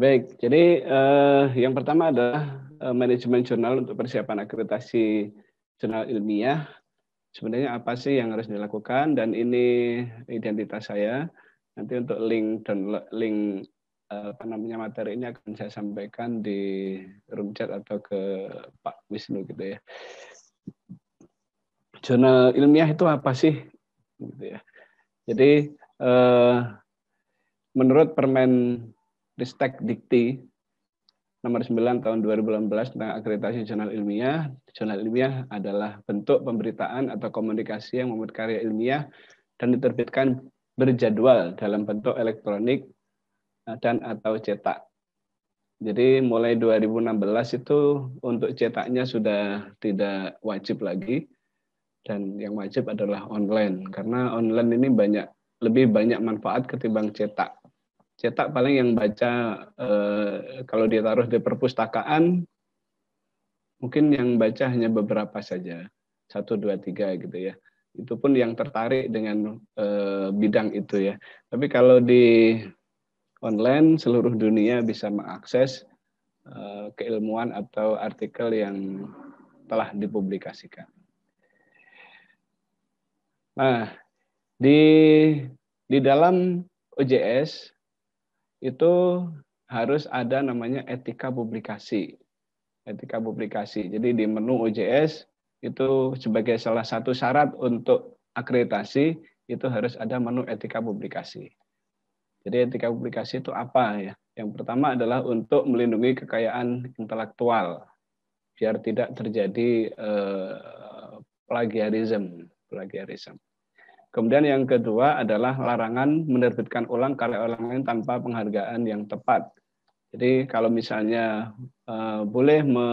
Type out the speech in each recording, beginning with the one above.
Baik, jadi uh, yang pertama adalah uh, manajemen jurnal untuk persiapan akreditasi jurnal ilmiah. Sebenarnya apa sih yang harus dilakukan dan ini identitas saya. Nanti untuk link dan link eh, apa namanya materi ini akan saya sampaikan di room chat atau ke Pak Wisnu gitu ya. Jurnal ilmiah itu apa sih? Gitu ya. Jadi menurut Permen Ristek Dikti nomor 9 tahun 2018 tentang akreditasi jurnal ilmiah. Jurnal ilmiah adalah bentuk pemberitaan atau komunikasi yang membuat karya ilmiah dan diterbitkan berjadwal dalam bentuk elektronik eh, dan atau cetak. Jadi mulai 2016 itu untuk cetaknya sudah tidak wajib lagi dan yang wajib adalah online karena online ini banyak lebih banyak manfaat ketimbang cetak cetak paling yang baca eh, kalau ditaruh di perpustakaan mungkin yang baca hanya beberapa saja satu dua tiga gitu ya itu pun yang tertarik dengan eh, bidang itu ya tapi kalau di online seluruh dunia bisa mengakses eh, keilmuan atau artikel yang telah dipublikasikan nah di di dalam OJS itu harus ada namanya etika publikasi. Etika publikasi. Jadi di menu OJS itu sebagai salah satu syarat untuk akreditasi itu harus ada menu etika publikasi. Jadi etika publikasi itu apa ya? Yang pertama adalah untuk melindungi kekayaan intelektual biar tidak terjadi eh, plagiarisme. Plagiarisme. Kemudian yang kedua adalah larangan menerbitkan ulang karya orang lain tanpa penghargaan yang tepat. Jadi kalau misalnya uh, boleh me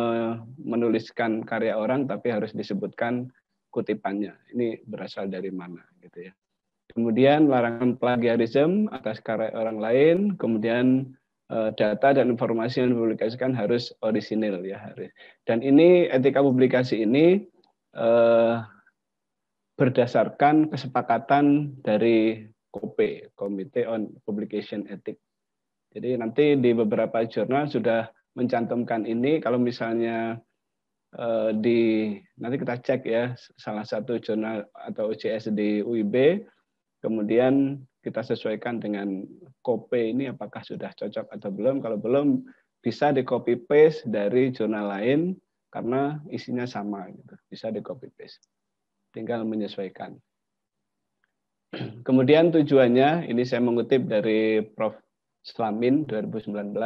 menuliskan karya orang tapi harus disebutkan kutipannya. Ini berasal dari mana gitu ya. Kemudian larangan plagiarisme atas karya orang lain, kemudian uh, data dan informasi yang dipublikasikan harus orisinil ya harus. Dan ini etika publikasi ini uh, berdasarkan kesepakatan dari KOPE, Komite on Publication Ethics. Jadi nanti di beberapa jurnal sudah mencantumkan ini. Kalau misalnya eh, di nanti kita cek ya salah satu jurnal atau OJS di UIB, kemudian kita sesuaikan dengan KOPE ini apakah sudah cocok atau belum. Kalau belum bisa di copy paste dari jurnal lain karena isinya sama gitu. Bisa di copy paste tinggal menyesuaikan. Kemudian tujuannya, ini saya mengutip dari Prof. Slamin 2019,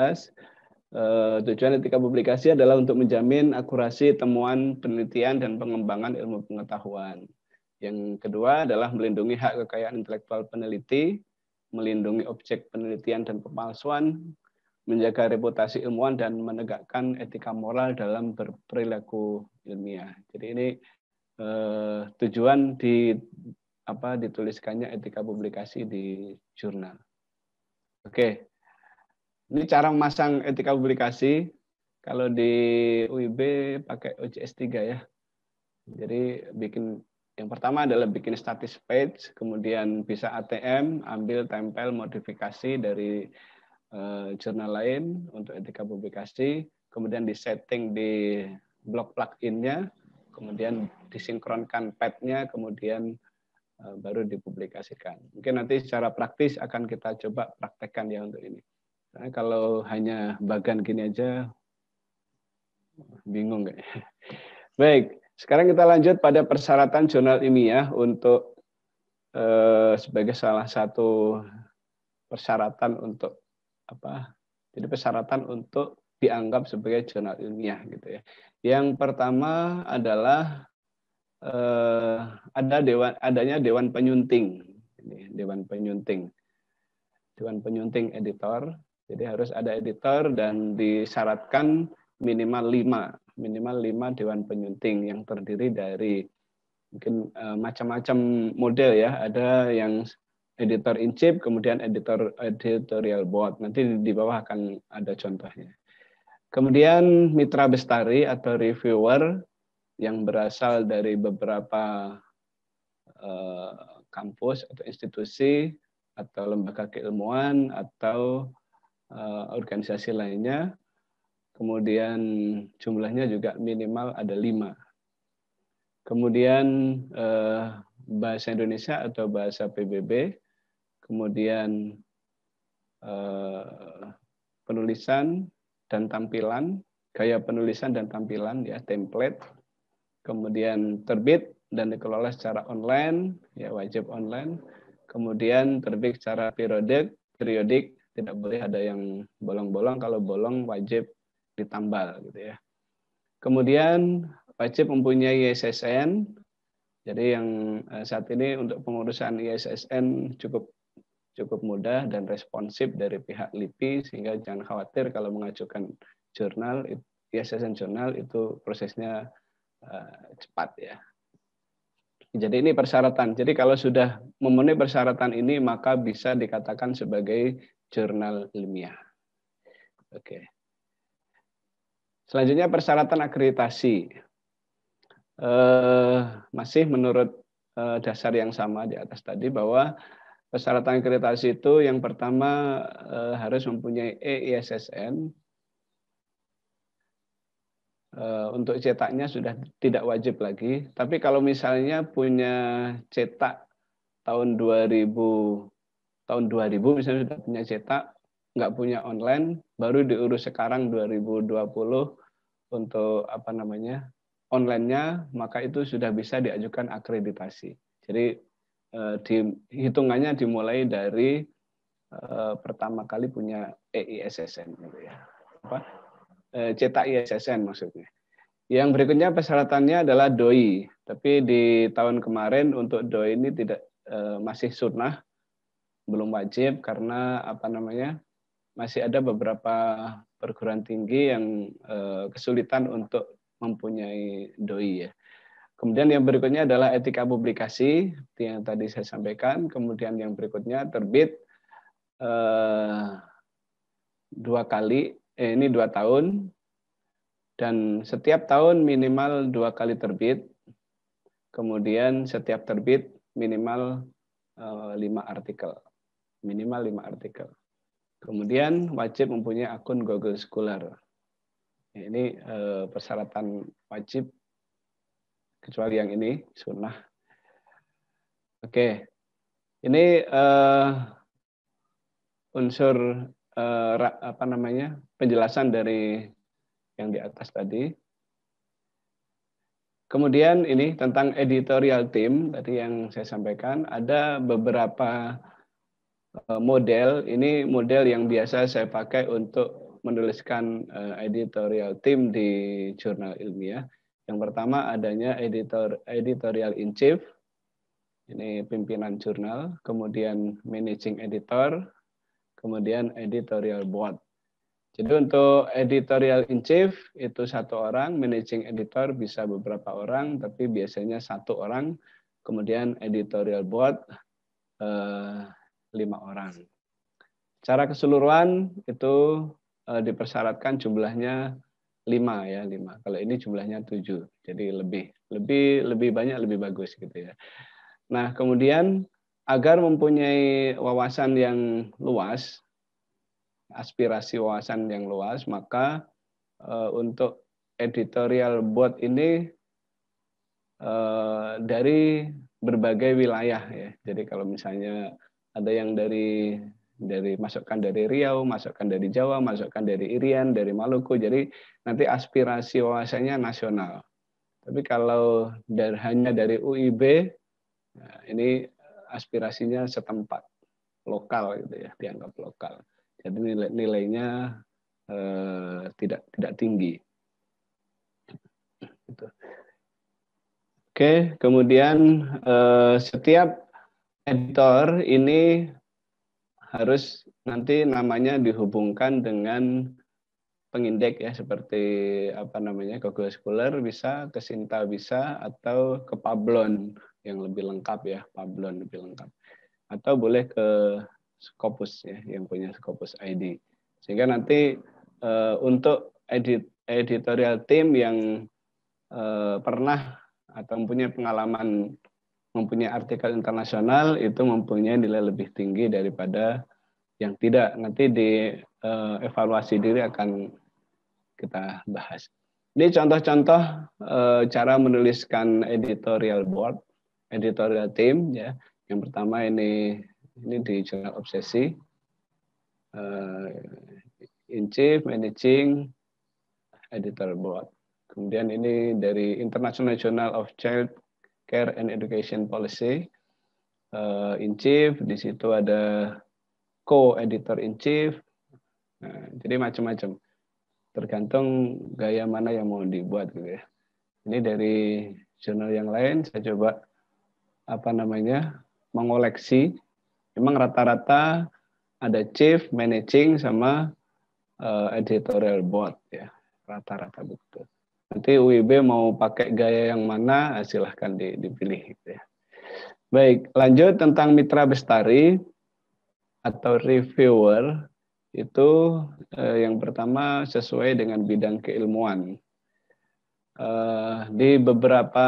eh, tujuan etika publikasi adalah untuk menjamin akurasi temuan penelitian dan pengembangan ilmu pengetahuan. Yang kedua adalah melindungi hak kekayaan intelektual peneliti, melindungi objek penelitian dan pemalsuan, menjaga reputasi ilmuwan dan menegakkan etika moral dalam berperilaku ilmiah. Jadi ini eh, tujuan di apa dituliskannya etika publikasi di jurnal. Oke. Ini cara memasang etika publikasi kalau di UIB pakai OJS 3 ya. Jadi bikin yang pertama adalah bikin status page, kemudian bisa ATM, ambil tempel modifikasi dari eh, jurnal lain untuk etika publikasi, kemudian disetting di blog pluginnya kemudian disinkronkan petnya, kemudian eh, baru dipublikasikan. Mungkin nanti secara praktis akan kita coba praktekkan ya untuk ini. Karena kalau hanya bagan gini aja, bingung nggak Baik, sekarang kita lanjut pada persyaratan jurnal ini ya untuk eh, sebagai salah satu persyaratan untuk apa? Jadi persyaratan untuk dianggap sebagai jurnal ilmiah gitu ya. Yang pertama adalah eh, ada dewan adanya dewan penyunting. Ini dewan penyunting. Dewan penyunting editor. Jadi harus ada editor dan disyaratkan minimal lima minimal lima dewan penyunting yang terdiri dari mungkin eh, macam-macam model ya. Ada yang editor in chief, kemudian editor editorial board. Nanti di bawah akan ada contohnya. Kemudian mitra bestari atau reviewer yang berasal dari beberapa eh, kampus atau institusi atau lembaga keilmuan atau eh, organisasi lainnya. Kemudian jumlahnya juga minimal ada lima. Kemudian eh, bahasa Indonesia atau bahasa PBB. Kemudian penulisan dan tampilan, gaya penulisan dan tampilan ya, template. Kemudian terbit dan dikelola secara online, ya wajib online. Kemudian terbit secara periodik, periodik tidak boleh ada yang bolong-bolong, kalau bolong wajib ditambal gitu ya. Kemudian wajib mempunyai ISSN. Jadi yang eh, saat ini untuk pengurusan ISSN cukup cukup mudah dan responsif dari pihak LIPI sehingga jangan khawatir kalau mengajukan jurnal ISSN jurnal itu prosesnya uh, cepat ya. Jadi ini persyaratan. Jadi kalau sudah memenuhi persyaratan ini maka bisa dikatakan sebagai jurnal ilmiah. Oke. Selanjutnya persyaratan akreditasi. Uh, masih menurut uh, dasar yang sama di atas tadi bahwa Persyaratan akreditasi itu yang pertama eh, harus mempunyai EISSN. Eh, untuk cetaknya sudah tidak wajib lagi. Tapi kalau misalnya punya cetak tahun 2000 tahun 2000 misalnya sudah punya cetak, nggak punya online, baru diurus sekarang 2020 untuk apa namanya onlinenya, maka itu sudah bisa diajukan akreditasi. Jadi Eh, di, hitungannya dimulai dari uh, pertama kali punya EISSN gitu ya. Apa? Uh, cetak ISSN maksudnya. Yang berikutnya persyaratannya adalah DOI, tapi di tahun kemarin untuk DOI ini tidak uh, masih sunnah, belum wajib karena apa namanya masih ada beberapa perguruan tinggi yang kesulitan untuk mempunyai DOI ya. Kemudian yang berikutnya adalah etika publikasi yang tadi saya sampaikan. Kemudian yang berikutnya terbit eh, dua kali, eh, ini dua tahun, dan setiap tahun minimal dua kali terbit. Kemudian setiap terbit minimal eh, lima artikel, minimal lima artikel. Kemudian wajib mempunyai akun Google Scholar. Ini eh, persyaratan wajib kecuali yang ini sunnah. Oke, ini uh, unsur uh, apa namanya penjelasan dari yang di atas tadi. Kemudian ini tentang editorial team tadi yang saya sampaikan ada beberapa eh, model ini model yang biasa saya pakai untuk menuliskan editorial team di jurnal ilmiah. Yang pertama adanya editor editorial in chief, ini pimpinan jurnal, kemudian managing editor, kemudian editorial board. Jadi untuk editorial in chief itu satu orang, managing editor bisa beberapa orang, tapi biasanya satu orang, kemudian editorial board eh, lima orang. Cara keseluruhan itu eh, dipersyaratkan jumlahnya lima ya lima kalau ini jumlahnya tujuh jadi lebih lebih lebih banyak lebih bagus gitu ya nah kemudian agar mempunyai wawasan yang luas aspirasi wawasan yang luas maka uh, untuk editorial board ini uh, dari berbagai wilayah ya jadi kalau misalnya ada yang dari dari masukkan dari Riau, masukkan dari Jawa, masukkan dari Irian, dari Maluku. Jadi nanti aspirasi wawasannya nasional. Tapi kalau dari, hanya dari UIB, nah ini aspirasinya setempat, lokal gitu ya, dianggap lokal. Jadi nilai nilainya eh, tidak tidak tinggi. Gitu. Oke, kemudian eh, setiap editor ini harus nanti namanya dihubungkan dengan pengindek ya seperti apa namanya ke Scholar bisa, ke Sinta bisa atau ke Pablon yang lebih lengkap ya, Pablon lebih lengkap. Atau boleh ke Scopus ya yang punya Scopus ID. Sehingga nanti uh, untuk edit editorial team yang uh, pernah atau punya pengalaman mempunyai artikel internasional itu mempunyai nilai lebih tinggi daripada yang tidak. Nanti di uh, evaluasi diri akan kita bahas. Ini contoh-contoh uh, cara menuliskan editorial board, editorial team ya. Yang pertama ini ini di jurnal obsesi. Uh, in chief managing Editor board. Kemudian ini dari International Journal of Child Care and Education Policy uh, in Chief. Di situ ada co-editor in Chief. Nah, jadi macam-macam. Tergantung gaya mana yang mau dibuat gitu ya. Ini dari jurnal yang lain saya coba apa namanya mengoleksi. Memang rata-rata ada chief, managing sama uh, editorial board ya rata-rata begitu. -rata Nanti UIB mau pakai gaya yang mana, eh, silahkan dipilih. Gitu ya. Baik, lanjut tentang mitra bestari atau reviewer itu eh, yang pertama sesuai dengan bidang keilmuan. Eh, di beberapa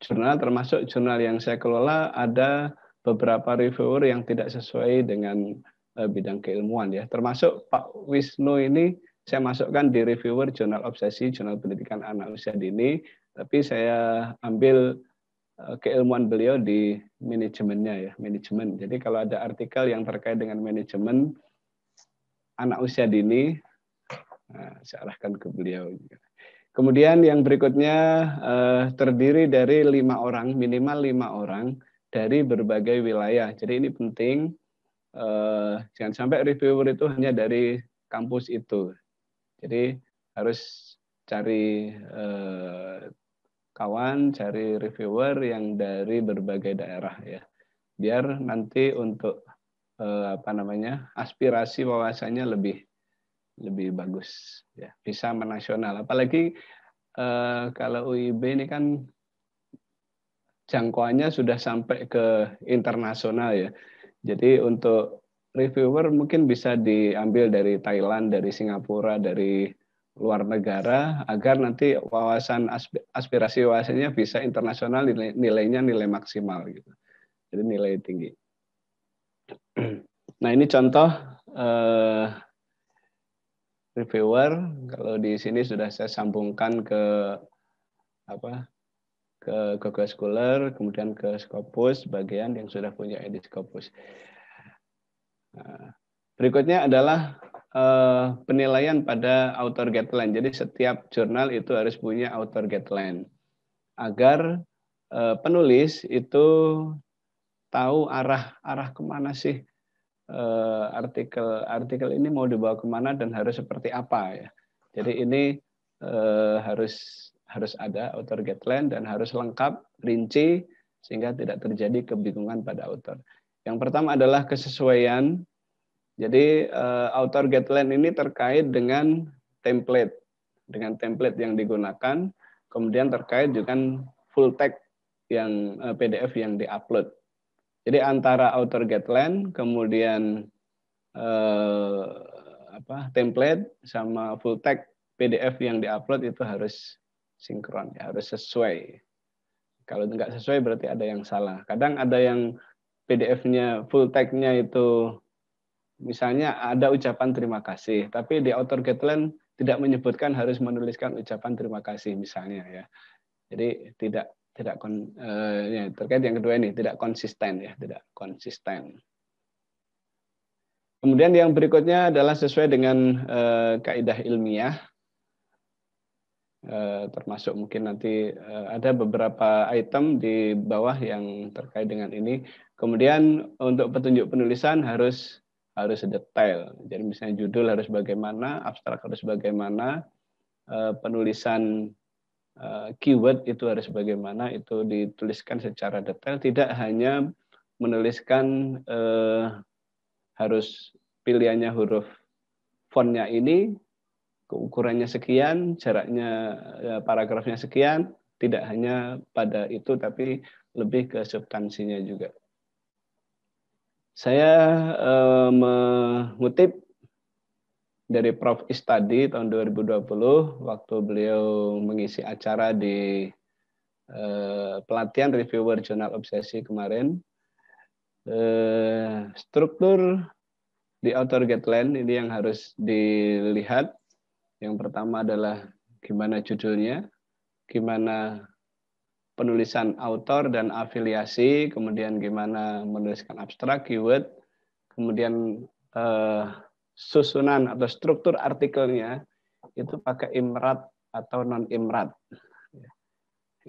jurnal, termasuk jurnal yang saya kelola, ada beberapa reviewer yang tidak sesuai dengan eh, bidang keilmuan ya. Termasuk Pak Wisnu ini saya masukkan di reviewer jurnal obsesi, jurnal pendidikan anak usia dini, tapi saya ambil eh, keilmuan beliau di manajemennya ya, manajemen. Jadi kalau ada artikel yang terkait dengan manajemen anak usia dini, nah, saya arahkan ke beliau. Kemudian yang berikutnya eh, terdiri dari lima orang, minimal lima orang dari berbagai wilayah. Jadi ini penting, jangan sampai reviewer itu hanya dari kampus itu. Jadi harus cari eh, kawan, cari reviewer yang dari berbagai daerah ya. Biar nanti untuk eh, apa namanya? aspirasi wawasannya lebih lebih bagus ya. Bisa menasional. Apalagi eh, kalau UIB ini kan jangkauannya sudah sampai ke internasional ya. Jadi untuk reviewer mungkin bisa diambil dari Thailand, dari Singapura, dari luar negara agar nanti wawasan aspirasi wawasannya bisa internasional nilai, nilainya nilai maksimal gitu. Jadi nilai tinggi. Nah, ini contoh eh, reviewer kalau di sini sudah saya sambungkan ke apa? ke Google Scholar, kemudian ke Scopus bagian yang sudah punya edit Scopus. Berikutnya adalah eh, penilaian pada author guideline. Jadi setiap jurnal itu harus punya author guideline agar eh, penulis itu tahu arah arah kemana sih artikel-artikel eh, ini mau dibawa kemana dan harus seperti apa ya. Jadi ini harus harus ada author guideline dan harus lengkap rinci sehingga tidak terjadi kebingungan pada author. Yang pertama adalah kesesuaian. Jadi uh, author guideline ini terkait dengan template, dengan template yang digunakan, kemudian terkait juga full text yang uh, eh, PDF yang diupload. Jadi antara author guideline, kemudian uh, apa template sama full text PDF yang diupload itu harus sinkron, ya, harus sesuai. Kalau tidak sesuai berarti ada yang salah. Kadang ada yang PDF-nya, full tag-nya itu misalnya ada ucapan terima kasih, tapi di author guideline tidak menyebutkan harus menuliskan ucapan terima kasih misalnya ya. Jadi tidak tidak kon, eh, ya, terkait yang kedua ini tidak konsisten ya, tidak konsisten. Kemudian yang berikutnya adalah sesuai dengan eh, kaidah ilmiah Eh, termasuk mungkin nanti eh, ada beberapa item di bawah yang terkait dengan ini. Kemudian untuk petunjuk penulisan harus harus detail. Jadi misalnya judul harus bagaimana, abstrak harus bagaimana, eh, penulisan keyword itu harus bagaimana itu dituliskan secara detail tidak hanya menuliskan harus pilihannya huruf fontnya ini ukurannya sekian, jaraknya e, paragrafnya sekian, tidak hanya pada itu tapi lebih ke substansinya juga. Saya eh, mengutip dari Prof. Istadi tahun 2020 waktu beliau mengisi acara di eh, pelatihan reviewer jurnal obsesi kemarin. Eh, struktur di author guideline ini yang harus dilihat yang pertama adalah gimana judulnya, gimana penulisan autor dan afiliasi, kemudian gimana menuliskan abstrak, keyword, kemudian eh, susunan atau struktur artikelnya itu pakai imrat atau non imrat.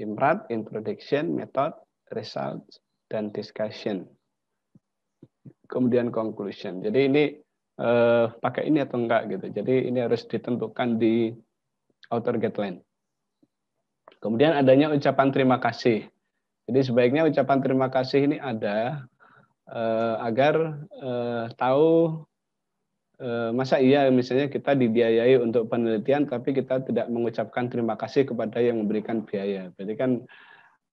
Imrat, introduction, method, result, dan discussion. Kemudian conclusion. Jadi ini uh, pakai ini atau enggak gitu. Jadi ini harus ditentukan di outer guideline. Kemudian adanya ucapan terima kasih. Jadi sebaiknya ucapan terima kasih ini ada uh, agar uh, tahu masa iya misalnya kita dibiayai untuk penelitian tapi kita tidak mengucapkan terima kasih kepada yang memberikan biaya. Berarti kan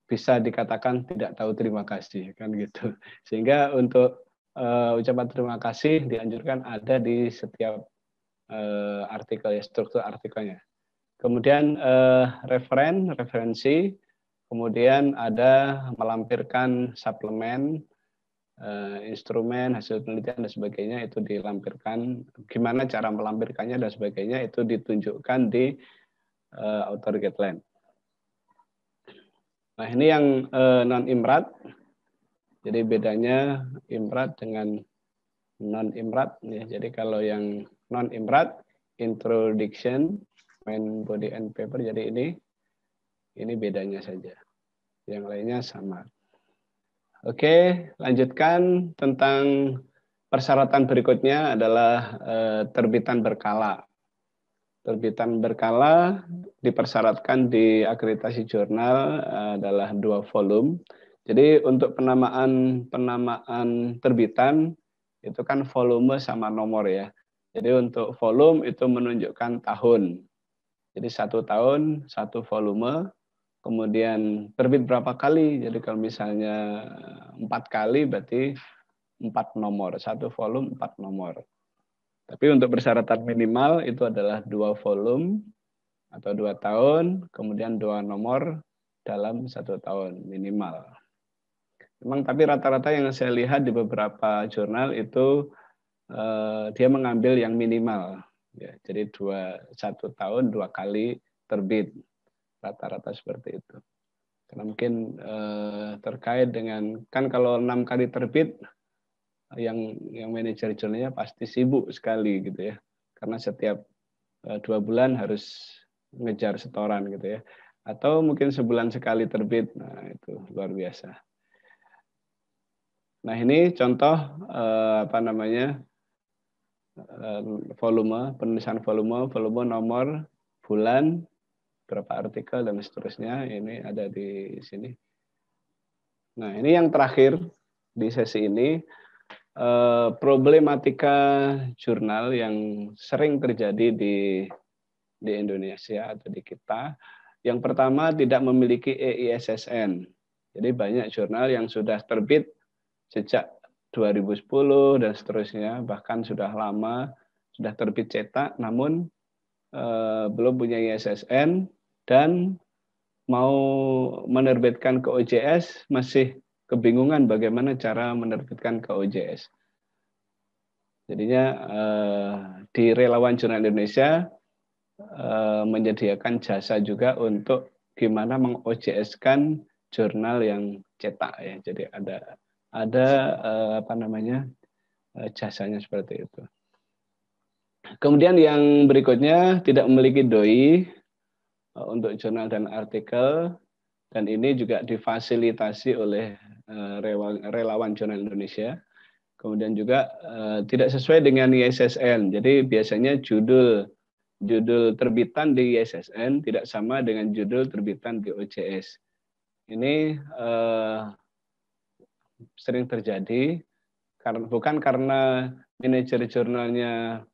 bisa dikatakan tidak tahu terima kasih kan gitu. Sehingga untuk uh, ucapan terima kasih dianjurkan ada di setiap uh, artikel ya struktur artikelnya. Kemudian uh, referen, referensi, kemudian ada melampirkan suplemen, uh, instrumen, hasil penelitian dan sebagainya itu dilampirkan. Gimana cara melampirkannya dan sebagainya itu ditunjukkan di uh, author guideline. Nah ini yang uh, non imrat jadi bedanya imrat dengan non imrat ya. Jadi kalau yang non imrat introduction main body and paper jadi ini ini bedanya saja. Yang lainnya sama. Oke, lanjutkan tentang persyaratan berikutnya adalah eh, terbitan berkala. Terbitan berkala dipersyaratkan di akreditasi jurnal eh, adalah dua volume jadi untuk penamaan penamaan terbitan itu kan volume sama nomor ya. Jadi untuk volume itu menunjukkan tahun. Jadi satu tahun satu volume. Kemudian terbit berapa kali? Jadi kalau misalnya empat kali berarti empat nomor satu volume empat nomor. Tapi untuk persyaratan minimal itu adalah dua volume atau dua tahun, kemudian dua nomor dalam satu tahun minimal. Memang tapi rata-rata yang saya lihat di beberapa jurnal itu eh, dia mengambil yang minimal. Ya, jadi dua satu tahun dua kali terbit rata-rata seperti itu. Karena mungkin eh, terkait dengan kan kalau enam kali terbit yang yang manajer jurnalnya pasti sibuk sekali gitu ya. Karena setiap eh, dua bulan harus ngejar setoran gitu ya. Atau mungkin sebulan sekali terbit, nah itu luar biasa. Nah ini contoh eh, apa namanya eh, volume penulisan volume volume nomor bulan berapa artikel dan seterusnya ini ada di sini. Nah ini yang terakhir di sesi ini eh, problematika jurnal yang sering terjadi di di Indonesia atau di kita. Yang pertama tidak memiliki EISSN. Jadi banyak jurnal yang sudah terbit sejak 2010 dan seterusnya, bahkan sudah lama sudah terbit cetak, namun eh, belum punya ISSN dan mau menerbitkan ke OJS masih kebingungan bagaimana cara menerbitkan ke OJS. Jadinya eh, di relawan jurnal Indonesia eh, menyediakan jasa juga untuk gimana meng OJS kan jurnal yang cetak ya. Jadi ada ada eh, apa namanya eh, jasanya seperti itu. Kemudian yang berikutnya tidak memiliki doi eh, untuk jurnal dan artikel dan ini juga difasilitasi oleh eh, relawan, jurnal Indonesia. Kemudian juga eh, tidak sesuai dengan ISSN. Jadi biasanya judul judul terbitan di ISSN tidak sama dengan judul terbitan di OJS. Ini eh, sering terjadi karena bukan karena manajer jurnalnya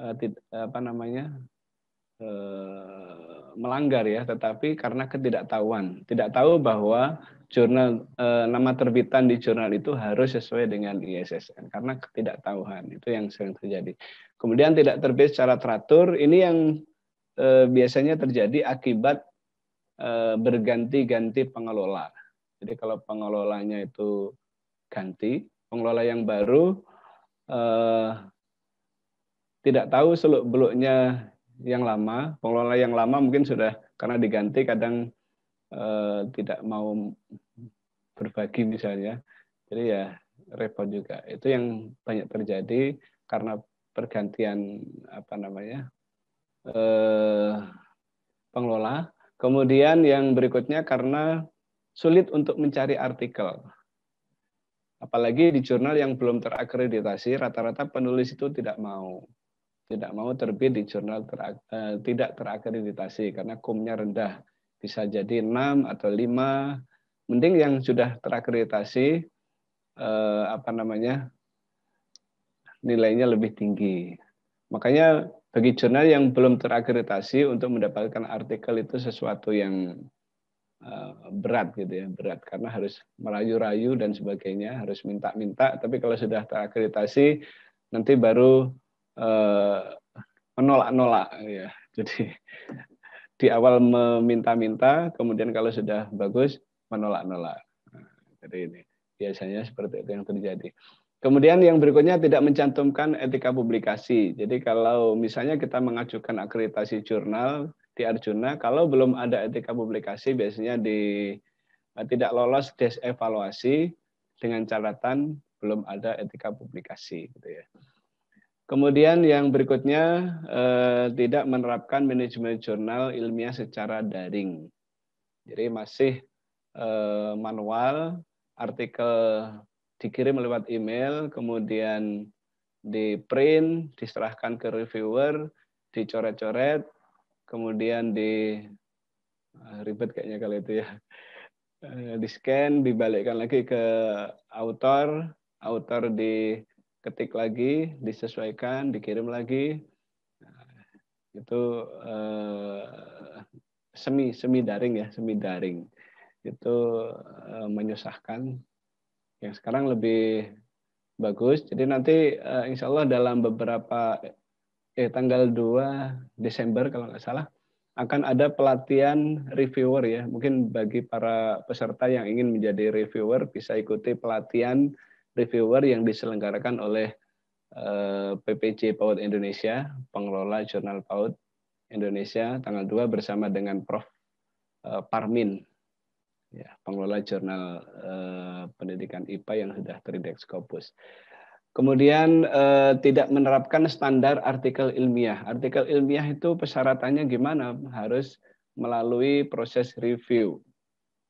eh, apa namanya eh, melanggar ya, tetapi karena ketidaktahuan, tidak tahu bahwa jurnal eh, nama terbitan di jurnal itu harus sesuai dengan ISSN karena ketidaktahuan itu yang sering terjadi. Kemudian tidak terbit secara teratur, ini yang biasanya terjadi akibat berganti-ganti pengelola. Jadi kalau pengelolanya itu ganti pengelola yang baru eh, tidak tahu seluk beluknya yang lama pengelola yang lama mungkin sudah karena diganti kadang eh, tidak mau berbagi misalnya jadi ya repot juga itu yang banyak terjadi karena pergantian apa namanya eh, pengelola kemudian yang berikutnya karena sulit untuk mencari artikel Apalagi di jurnal yang belum terakreditasi, rata-rata penulis itu tidak mau tidak mau terbit di jurnal ter, eh, tidak terakreditasi karena kumnya rendah. Bisa jadi 6 atau 5. Mending yang sudah terakreditasi eh, apa namanya? nilainya lebih tinggi. Makanya bagi jurnal yang belum terakreditasi untuk mendapatkan artikel itu sesuatu yang Eh, berat gitu ya berat karena harus merayu-rayu dan sebagainya harus minta-minta tapi kalau sudah terakreditasi nanti baru eh, menolak-nolak ya jadi di awal meminta-minta kemudian kalau sudah bagus menolak-nolak nah, jadi ini biasanya seperti itu yang terjadi kemudian yang berikutnya tidak mencantumkan etika publikasi jadi kalau misalnya kita mengajukan akreditasi jurnal di Arjuna kalau belum ada etika publikasi biasanya di eh, tidak lolos evaluasi dengan catatan belum ada etika publikasi gitu ya. Kemudian yang berikutnya eh, tidak menerapkan manajemen jurnal ilmiah secara daring. Jadi masih eh, manual, artikel dikirim lewat email, kemudian di print, diserahkan ke reviewer, dicoret-coret, kemudian di ah, ribet kayaknya kalau itu ya eh, di scan dibalikkan lagi ke author, autor diketik lagi disesuaikan dikirim lagi nah, itu eh, semi semi daring ya semi daring itu eh, menyusahkan yang sekarang lebih bagus jadi nanti eh, insya Allah dalam beberapa eh tanggal 2 Desember kalau nggak salah akan ada pelatihan reviewer ya. Mungkin bagi para peserta yang ingin menjadi reviewer bisa ikuti pelatihan reviewer yang diselenggarakan oleh eh, PPC PAUD Indonesia, pengelola jurnal PAUD Indonesia tanggal 2 bersama dengan Prof eh, Parmin. Ya, pengelola jurnal eh, pendidikan IPA yang sudah terindeks Scopus. Kemudian eh, tidak menerapkan standar artikel ilmiah. Artikel ilmiah itu persyaratannya gimana? Harus melalui proses review.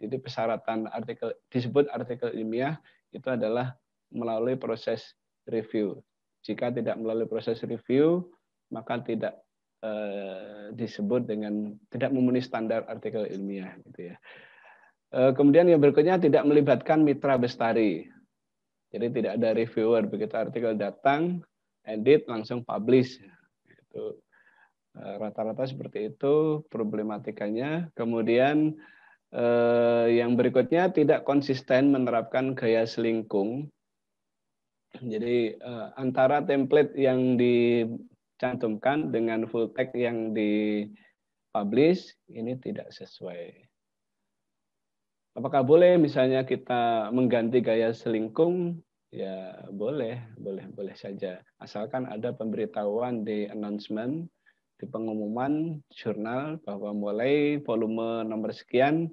Jadi persyaratan artikel disebut artikel ilmiah itu adalah melalui proses review. Jika tidak melalui proses review, maka tidak eh, disebut dengan tidak memenuhi standar artikel ilmiah gitu ya. Eh, kemudian yang berikutnya tidak melibatkan mitra bestari jadi tidak ada reviewer begitu artikel datang, edit langsung publish. Itu eh, rata-rata seperti itu problematikanya. Kemudian eh, yang berikutnya tidak konsisten menerapkan gaya selingkung. Jadi eh, antara template yang dicantumkan dengan full text yang dipublish ini tidak sesuai. Apakah boleh misalnya kita mengganti gaya selingkung? Ya boleh, boleh, boleh saja. Asalkan ada pemberitahuan di announcement, di pengumuman jurnal bahwa mulai volume nomor sekian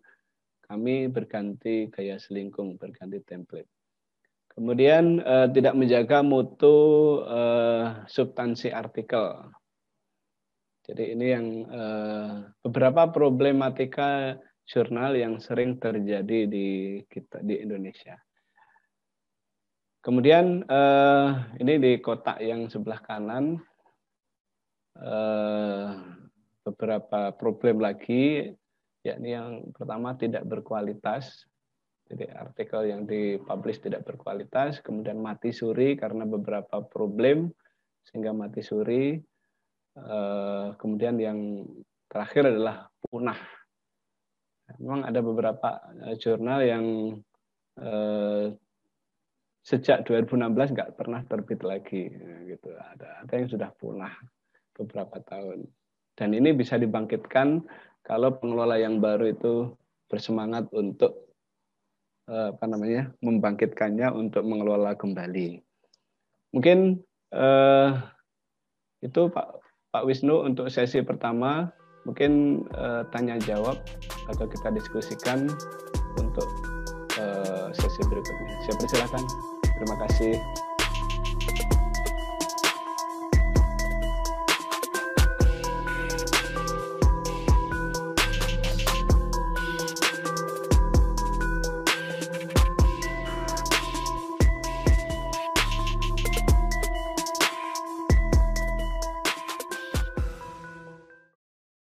kami berganti gaya selingkung, berganti template. Kemudian eh, tidak menjaga mutu eh, substansi artikel. Jadi ini yang eh, beberapa problematika jurnal yang sering terjadi di kita di Indonesia. Kemudian eh, ini di kotak yang sebelah kanan eh, beberapa problem lagi, yakni yang pertama tidak berkualitas, jadi artikel yang dipublish tidak berkualitas, kemudian mati suri karena beberapa problem sehingga mati suri. Eh, kemudian yang terakhir adalah punah memang ada beberapa eh, jurnal yang eh, sejak 2016 nggak pernah terbit lagi ya, gitu ada ada yang sudah punah beberapa tahun dan ini bisa dibangkitkan kalau pengelola yang baru itu bersemangat untuk eh, apa namanya membangkitkannya untuk mengelola kembali mungkin eh, itu Pak Pak Wisnu untuk sesi pertama mungkin uh, tanya jawab atau kita diskusikan untuk uh, sesi berikutnya. Saya persilakan. Terima kasih.